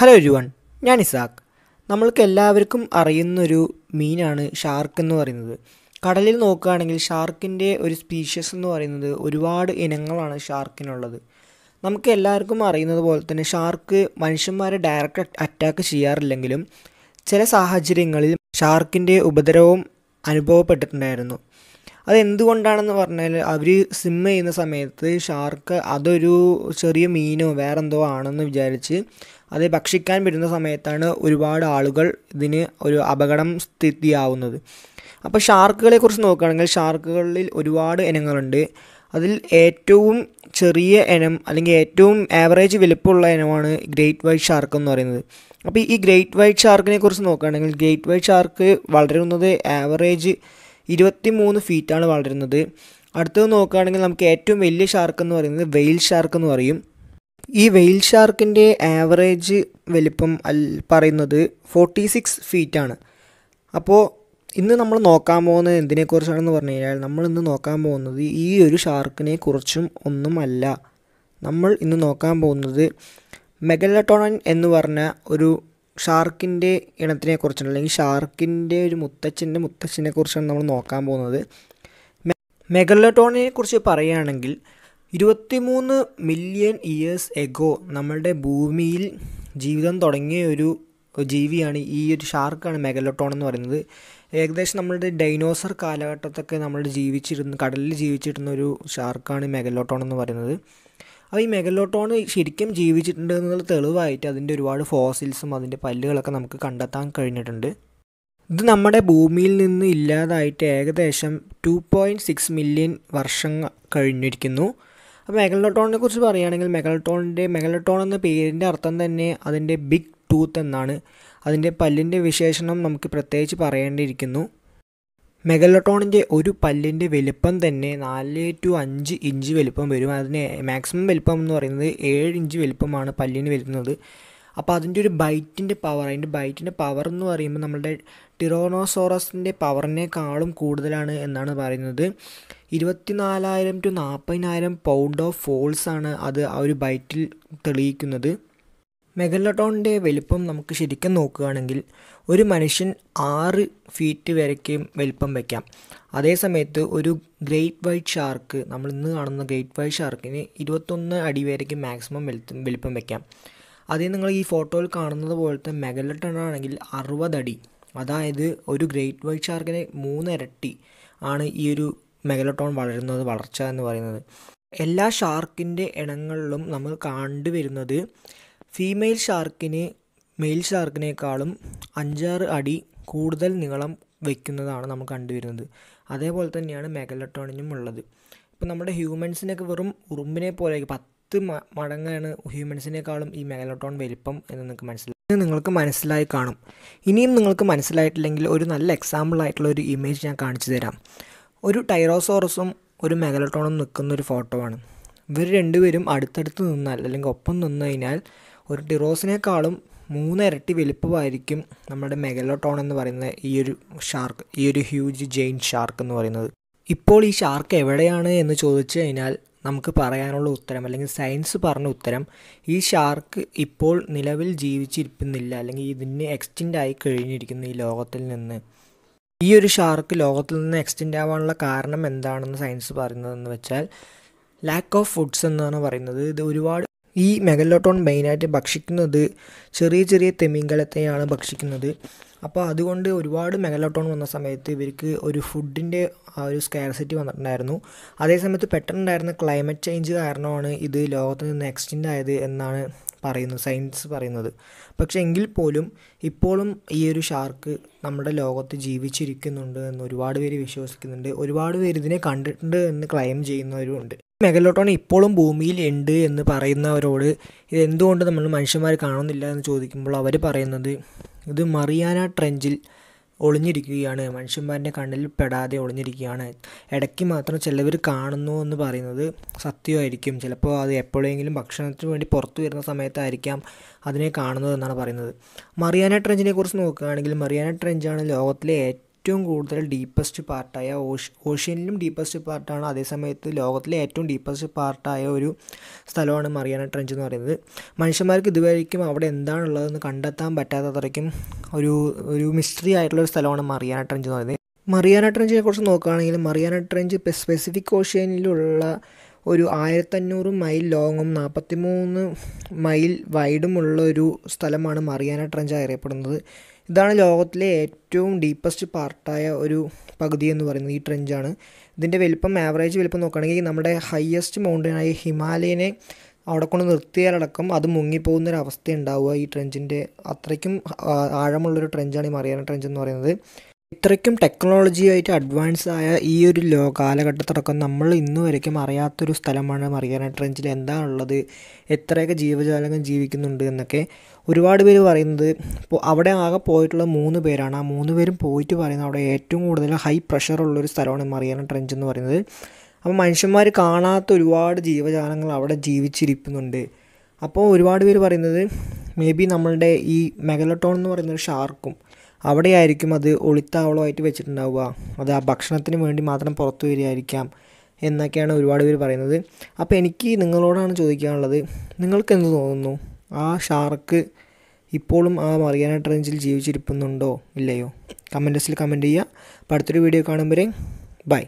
hello എഴുവൺ ഞാൻ ഇസാഖ് നമ്മൾക്ക് എല്ലാവർക്കും അറിയുന്നൊരു മീനാണ് ഷാർക്ക് എന്ന് പറയുന്നത് കടലിൽ നോക്കുകയാണെങ്കിൽ ഷാർക്കിൻ്റെ ഒരു സ്പീഷ്യസ് എന്ന് പറയുന്നത് ഒരുപാട് ഇനങ്ങളാണ് ഷാർക്കിനുള്ളത് നമുക്ക് എല്ലാവർക്കും അറിയുന്നത് പോലെ തന്നെ ഷാർക്ക് മനുഷ്യന്മാരെ ഡയറക്റ്റ് അറ്റാക്ക് ചെയ്യാറില്ലെങ്കിലും ചില സാഹചര്യങ്ങളിൽ ഷാർക്കിൻ്റെ ഉപദ്രവം അനുഭവപ്പെട്ടിട്ടുണ്ടായിരുന്നു അതെന്തുകൊണ്ടാണെന്ന് പറഞ്ഞാൽ അവർ സിം ചെയ്യുന്ന സമയത്ത് ഷാർക്ക് അതൊരു ചെറിയ മീനോ വേറെന്തോ ആണെന്ന് വിചാരിച്ച് അത് ഭക്ഷിക്കാൻ വരുന്ന സമയത്താണ് ഒരുപാട് ആളുകൾ ഇതിന് ഒരു അപകടം സ്ഥിതിയാവുന്നത് അപ്പോൾ ഷാർക്കുകളെ കുറിച്ച് നോക്കുകയാണെങ്കിൽ ഷാർക്കുകളിൽ ഒരുപാട് ഇനങ്ങളുണ്ട് അതിൽ ഏറ്റവും ചെറിയ ഇനം അല്ലെങ്കിൽ ഏറ്റവും ആവറേജ് വലിപ്പമുള്ള ഇനമാണ് ഗ്രേറ്റ് വൈറ്റ് ഷാർക്ക് എന്ന് പറയുന്നത് അപ്പോൾ ഈ ഗ്രേറ്റ് വൈറ്റ് ഷാർക്കിനെ കുറിച്ച് നോക്കുകയാണെങ്കിൽ ഗ്രേറ്റ് വൈറ്റ് ഷാർക്ക് വളരുന്നത് ആവറേജ് ഇരുപത്തി മൂന്ന് ഫീറ്റാണ് വളരുന്നത് അടുത്തത് നോക്കുകയാണെങ്കിൽ നമുക്ക് ഏറ്റവും വലിയ ഷാർക്ക് എന്ന് പറയുന്നത് വെയിൽ ഷാർക്ക് എന്ന് പറയും ഈ വെയിൽ ഷാർക്കിൻ്റെ ആവറേജ് വലിപ്പം പറയുന്നത് ഫോർട്ടി സിക്സ് ഫീറ്റാണ് അപ്പോൾ ഇന്ന് നമ്മൾ നോക്കാൻ പോകുന്നത് എന്തിനെക്കുറിച്ചാണെന്ന് പറഞ്ഞു കഴിഞ്ഞാൽ നമ്മൾ ഇന്ന് നോക്കാൻ പോകുന്നത് ഈ ഒരു ഷാർക്കിനെ കുറിച്ചും ഒന്നുമല്ല നമ്മൾ ഇന്ന് നോക്കാൻ പോകുന്നത് മെഗലട്ടോണൻ എന്ന് പറഞ്ഞ ഒരു ഷാർക്കിൻ്റെ ഇനത്തിനെ കുറിച്ചാണ് അല്ലെങ്കിൽ ഷാർക്കിൻ്റെ ഒരു മുത്തച്ഛൻ്റെ മുത്തച്ഛനെ കുറിച്ചാണ് നമ്മൾ നോക്കാൻ പോകുന്നത് മെഗലറ്റോണിനെ കുറിച്ച് പറയുകയാണെങ്കിൽ ഇരുപത്തിമൂന്ന് മില്യൺ ഇയേഴ്സ് എഗോ നമ്മുടെ ഭൂമിയിൽ ജീവിതം തുടങ്ങിയ ഒരു ജീവിയാണ് ഈ ഒരു ഷാർക്കാണ് മെഗലറ്റോൺ എന്ന് പറയുന്നത് ഏകദേശം നമ്മുടെ ഡൈനോസർ കാലഘട്ടത്തൊക്കെ നമ്മൾ ജീവിച്ചിരുന്ന കടലിൽ ജീവിച്ചിരുന്ന ഒരു ഷാർക്കാണ് മെഗലോട്ടോൺ എന്ന് പറയുന്നത് അപ്പോൾ ഈ മെഗലോട്ടോൺ ശരിക്കും ജീവിച്ചിട്ടുണ്ട് എന്നുള്ള തെളിവായിട്ട് അതിൻ്റെ ഒരുപാട് ഫോസിൽസും അതിൻ്റെ പല്ലുകളൊക്കെ നമുക്ക് കണ്ടെത്താൻ കഴിഞ്ഞിട്ടുണ്ട് ഇത് നമ്മുടെ ഭൂമിയിൽ നിന്ന് ഇല്ലാതായിട്ട് ഏകദേശം ടു പോയിൻറ്റ് സിക്സ് മില്യൺ വർഷം കഴിഞ്ഞിരിക്കുന്നു അപ്പോൾ മെഗലോട്ടോണിനെ കുറിച്ച് പറയുകയാണെങ്കിൽ മെഗലോട്ടോണിൻ്റെ മെഗലോട്ടോൺ എന്ന പേരിൻ്റെ അർത്ഥം തന്നെ അതിൻ്റെ ബിഗ് ടൂത്ത് എന്നാണ് അതിൻ്റെ പല്ലിൻ്റെ വിശേഷണം നമുക്ക് പ്രത്യേകിച്ച് പറയേണ്ടിയിരിക്കുന്നു മെഗലട്ടോണിൻ്റെ ഒരു പല്ലിൻ്റെ വലിപ്പം തന്നെ നാല് ടു അഞ്ച് ഇഞ്ച് വലിപ്പം വരും അതിന് മാക്സിമം വലിപ്പം എന്ന് പറയുന്നത് ഏഴ് ഇഞ്ച് വലിപ്പമാണ് പല്ലിന് വരുന്നത് അപ്പോൾ അതിൻ്റെ ഒരു ബൈറ്റിൻ്റെ പവർ അതിൻ്റെ ബൈറ്റിൻ്റെ പവർ എന്ന് പറയുമ്പോൾ നമ്മുടെ ടിറോണോസോറസിൻ്റെ പവറിനേക്കാളും കൂടുതലാണ് എന്നാണ് പറയുന്നത് ഇരുപത്തിനാലായിരം ടു നാൽപ്പതിനായിരം പൗണ്ട് ഓഫ് ഫോൾസ് ആണ് അത് ആ ഒരു ബൈറ്റിൽ തെളിയിക്കുന്നത് മെഗലഡോണിൻ്റെ വലിപ്പം നമുക്ക് ശരിക്കും നോക്കുകയാണെങ്കിൽ ഒരു മനുഷ്യൻ ആറ് ഫീറ്റ് വരയ്ക്കും വലിപ്പം വയ്ക്കാം അതേസമയത്ത് ഒരു ഗ്രേറ്റ് വൈറ്റ് ഷാർക്ക് നമ്മൾ ഇന്ന് കാണുന്ന ഗ്രേറ്റ് വൈറ്റ് ഷാർക്കിന് ഇരുപത്തൊന്ന് അടി വരയ്ക്കും മാക്സിമം വെളുത്തും വലിപ്പം വയ്ക്കാം അതേ നിങ്ങൾ ഈ ഫോട്ടോയിൽ കാണുന്നത് പോലത്തെ മെഗലട്ടൺ ആണെങ്കിൽ അറുപതടി അതായത് ഒരു ഗ്രേറ്റ് വൈറ്റ് ഷാർക്കിന് മൂന്നിരട്ടി ആണ് ഈ ഒരു മെഗലട്ടോൺ വളരുന്നത് വളർച്ച എന്ന് പറയുന്നത് എല്ലാ ഷാർക്കിൻ്റെ ഇണങ്ങളിലും നമ്മൾ കണ്ടുവരുന്നത് ഫീമെയിൽ ഷാർക്കിന് മെയിൽ ഷാർക്കിനേക്കാളും അഞ്ചാറ് അടി കൂടുതൽ നീളം വയ്ക്കുന്നതാണ് നമ്മൾ കണ്ടുവരുന്നത് അതേപോലെ തന്നെയാണ് മെഗലട്ടോണിനും ഉള്ളത് ഇപ്പോൾ നമ്മുടെ ഹ്യൂമൻസിനൊക്കെ വെറും ഉറുമ്പിനെ പോലെ പത്ത് മടങ്ങാണ് ഹ്യൂമൻസിനേക്കാളും ഈ മെഗലട്ടോൺ വലിപ്പം എന്ന് നിങ്ങൾക്ക് മനസ്സിലായി നിങ്ങൾക്ക് മനസ്സിലായി കാണും ഇനിയും നിങ്ങൾക്ക് മനസ്സിലായിട്ടില്ലെങ്കിൽ ഒരു നല്ല എക്സാമ്പിൾ ആയിട്ടുള്ള ഒരു ഇമേജ് ഞാൻ കാണിച്ചു തരാം ഒരു ടൈറോസോറസും ഒരു മെഗലട്ടോണും നിൽക്കുന്ന ഒരു ഫോട്ടോ ആണ് ഇവർ രണ്ടുപേരും അടുത്തടുത്ത് നിന്നാൽ അല്ലെങ്കിൽ ഒപ്പം നിന്നു കഴിഞ്ഞാൽ ഒരു ഡിറോസിനേക്കാളും മൂന്നിരട്ടി വലിപ്പമായിരിക്കും നമ്മുടെ മെഗലോട്ടോൺ എന്ന് പറയുന്ന ഈ ഒരു ഷാർക്ക് ഈ ഒരു ഹ്യൂജ് ജെയിൻ ഷാർക്ക് എന്ന് പറയുന്നത് ഇപ്പോൾ ഈ ഷാർക്ക് എവിടെയാണ് എന്ന് ചോദിച്ചു കഴിഞ്ഞാൽ നമുക്ക് പറയാനുള്ള ഉത്തരം അല്ലെങ്കിൽ സയൻസ് പറഞ്ഞ ഉത്തരം ഈ ഷാർക്ക് ഇപ്പോൾ നിലവിൽ ജീവിച്ചിരിക്കുന്നില്ല അല്ലെങ്കിൽ ഇതിന് എക്സ്റ്റിൻ്റ് ആയി കഴിഞ്ഞിരിക്കുന്നു ഈ ലോകത്തിൽ നിന്ന് ഈ ഒരു ഷാർക്ക് ലോകത്തിൽ നിന്ന് എക്സ്റ്റെൻഡ് ആവാനുള്ള കാരണം എന്താണെന്ന് സയൻസ് പറയുന്നതെന്ന് വെച്ചാൽ ലാക്ക് ഓഫ് ഫുഡ്സ് എന്നാണ് പറയുന്നത് ഇത് ഒരുപാട് ഈ മെഗലോട്ടോൺ മെയിനായിട്ട് ഭക്ഷിക്കുന്നത് ചെറിയ ചെറിയ തെമിംഗലത്തെയാണ് ഭക്ഷിക്കുന്നത് അപ്പോൾ അതുകൊണ്ട് ഒരുപാട് മെഗലോട്ടോൺ വന്ന സമയത്ത് ഇവർക്ക് ഒരു ഫുഡിൻ്റെ ആ ഒരു സ്കയർസിറ്റി വന്നിട്ടുണ്ടായിരുന്നു അതേസമയത്ത് പെട്ടെന്നുണ്ടായിരുന്ന ക്ലൈമറ്റ് ചേഞ്ച് കാരണമാണ് ഇത് ലോകത്ത് നിന്ന് എക്സ്റ്റെൻഡ് ആയത് എന്നാണ് പറയുന്നത് സയൻസ് പറയുന്നത് പക്ഷേ എങ്കിൽ പോലും ഇപ്പോഴും ഈ ഒരു ഷാർക്ക് നമ്മുടെ ലോകത്ത് ജീവിച്ചിരിക്കുന്നുണ്ട് എന്ന് ഒരുപാട് പേര് വിശ്വസിക്കുന്നുണ്ട് ഒരുപാട് പേര് ഇതിനെ കണ്ടിട്ടുണ്ട് എന്ന് ക്ലെയിം ചെയ്യുന്നവരും ഉണ്ട് മെഗലോട്ടോൺ ഇപ്പോഴും ഭൂമിയിൽ ഉണ്ട് എന്ന് പറയുന്നവരോട് ഇത് നമ്മൾ മനുഷ്യന്മാർ കാണുന്നില്ല എന്ന് ചോദിക്കുമ്പോൾ അവർ പറയുന്നത് ഇത് മറിയാന ട്രെഞ്ചിൽ ഒളിഞ്ഞിരിക്കുകയാണ് മനുഷ്യന്മാരുടെ കണ്ണിൽ പെടാതെ ഒളിഞ്ഞിരിക്കുകയാണ് ഇടയ്ക്ക് മാത്രം ചിലവർ കാണുന്നു എന്ന് പറയുന്നത് സത്യമായിരിക്കും ചിലപ്പോൾ അത് എപ്പോഴെങ്കിലും ഭക്ഷണത്തിന് വേണ്ടി പുറത്തു വരുന്ന സമയത്തായിരിക്കാം അതിനെ കാണുന്നത് എന്നാണ് പറയുന്നത് മറിയാന ട്രെഞ്ചിനെ കുറിച്ച് നോക്കുകയാണെങ്കിൽ മറിയാന ട്രെഞ്ചാണ് ലോകത്തിലെ ഏറ്റവും ഏറ്റവും കൂടുതൽ ഡീപ്പസ്റ്റ് പാർട്ടായ ഓഷ് ഓഷ്യനിലും ഡീപ്പസ്റ്റ് പാർട്ടാണ് അതേസമയത്ത് ലോകത്തിലെ ഏറ്റവും ഡീപ്പസ്റ്റ് പാർട്ടായ ഒരു സ്ഥലമാണ് മറിയാന ട്രെഞ്ച് എന്ന് പറയുന്നത് മനുഷ്യന്മാർക്ക് ഇതുവരേക്കും അവിടെ എന്താണുള്ളതെന്ന് കണ്ടെത്താൻ പറ്റാത്തത്രയ്ക്കും ഒരു ഒരു മിസ്റ്ററി ആയിട്ടുള്ള ഒരു സ്ഥലമാണ് മറിയാന ട്രെഞ്ച് എന്ന് പറയുന്നത് മറിയാന ട്രെഞ്ചിനെ കുറിച്ച് നോക്കുകയാണെങ്കിൽ മറിയാന ട്രെഞ്ച് സ്പെസിഫിക് ഓഷ്യനിലുള്ള ഒരു ആയിരത്തഞ്ഞൂറ് മൈൽ ലോങ്ങും നാൽപ്പത്തി മൈൽ വൈഡുമുള്ള ഒരു സ്ഥലമാണ് മറിയാന ട്രെഞ്ച് അറിയപ്പെടുന്നത് ഇതാണ് ലോകത്തിലെ ഏറ്റവും ഡീപ്പസ്റ്റ് പാർട്ടായ ഒരു പകുതി എന്ന് പറയുന്നത് ഈ ട്രെഞ്ചാണ് ഇതിൻ്റെ വലിപ്പം ആവറേജ് വലിപ്പം നോക്കുകയാണെങ്കിൽ നമ്മുടെ ഹയസ്റ്റ് മൗണ്ടനായ ഹിമാലയനെ അവിടെ കൊണ്ട് നിർത്തിയാലടക്കം അത് മുങ്ങിപ്പോകുന്ന ഉണ്ടാവുക ഈ ട്രെഞ്ചിൻ്റെ അത്രയ്ക്കും ആഴമുള്ളൊരു ട്രെഞ്ചാണ് ഈ മറിയാന ട്രെഞ്ച് എന്ന് പറയുന്നത് ഇത്രയ്ക്കും ടെക്നോളജിയായിട്ട് അഡ്വാൻസ് ആയ ഈ ഒരു ലോ കാലഘട്ടത്തിലൊക്കെ നമ്മൾ ഇന്നു വരയ്ക്കും അറിയാത്തൊരു സ്ഥലമാണ് മറിയാന ട്രെഞ്ചിൽ എന്താണുള്ളത് എത്രയൊക്കെ ജീവജാലങ്ങൾ ജീവിക്കുന്നുണ്ട് എന്നൊക്കെ ഒരുപാട് പേര് പറയുന്നത് ഇപ്പോൾ അവിടെ ആകെ പോയിട്ടുള്ള മൂന്ന് പേരാണ് ആ മൂന്ന് പേരും പോയിട്ട് പറയുന്നത് അവിടെ ഏറ്റവും കൂടുതൽ ഹൈ പ്രഷറുള്ളൊരു സ്ഥലമാണ് മറിയാന ട്രെഞ്ച് എന്ന് പറയുന്നത് അപ്പോൾ മനുഷ്യന്മാർ കാണാത്ത ഒരുപാട് ജീവജാലങ്ങൾ അവിടെ ജീവിച്ചിരിക്കുന്നുണ്ട് അപ്പോൾ ഒരുപാട് പേര് പറയുന്നത് മേ ബി നമ്മളുടെ ഈ മെഗലട്ടോൺ എന്ന് പറയുന്ന ഒരു ഷാർക്കും അവിടെയായിരിക്കും അത് ഒളിത്താവളമായിട്ട് വെച്ചിട്ടുണ്ടാവുക അത് ആ ഭക്ഷണത്തിന് വേണ്ടി മാത്രം പുറത്തു വരികയായിരിക്കാം എന്നൊക്കെയാണ് ഒരുപാട് പേര് പറയുന്നത് അപ്പോൾ എനിക്ക് നിങ്ങളോടാണ് ചോദിക്കാനുള്ളത് നിങ്ങൾക്ക് എന്ത് തോന്നുന്നു ആ ഷാർക്ക് ഇപ്പോഴും ആ മറിയാന ട്രെഞ്ചിൽ ജീവിച്ചിരിപ്പുന്നുണ്ടോ ഇല്ലയോ കമൻറ്റസിൽ കമൻറ്റ് ചെയ്യുക അപ്പോൾ അടുത്തൊരു വീഡിയോ കാണുമ്പോഴേ ബൈ